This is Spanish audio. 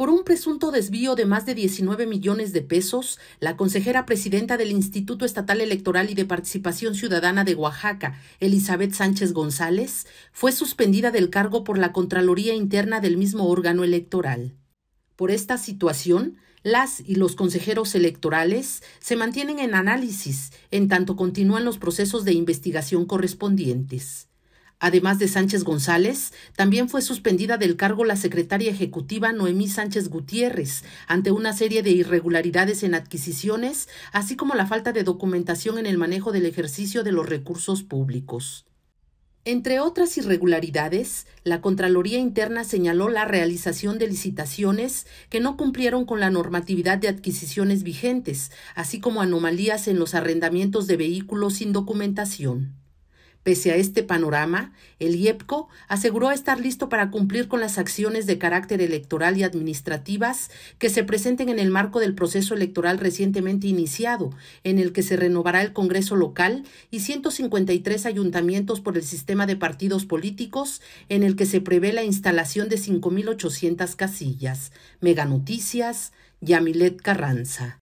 Por un presunto desvío de más de 19 millones de pesos, la consejera presidenta del Instituto Estatal Electoral y de Participación Ciudadana de Oaxaca, Elizabeth Sánchez González, fue suspendida del cargo por la Contraloría Interna del mismo órgano electoral. Por esta situación, las y los consejeros electorales se mantienen en análisis, en tanto continúan los procesos de investigación correspondientes. Además de Sánchez González, también fue suspendida del cargo la secretaria ejecutiva Noemí Sánchez Gutiérrez ante una serie de irregularidades en adquisiciones, así como la falta de documentación en el manejo del ejercicio de los recursos públicos. Entre otras irregularidades, la Contraloría Interna señaló la realización de licitaciones que no cumplieron con la normatividad de adquisiciones vigentes, así como anomalías en los arrendamientos de vehículos sin documentación. Pese a este panorama, el IEPCO aseguró estar listo para cumplir con las acciones de carácter electoral y administrativas que se presenten en el marco del proceso electoral recientemente iniciado, en el que se renovará el Congreso local y 153 ayuntamientos por el sistema de partidos políticos, en el que se prevé la instalación de 5.800 casillas. Mega Noticias, Yamilet Carranza.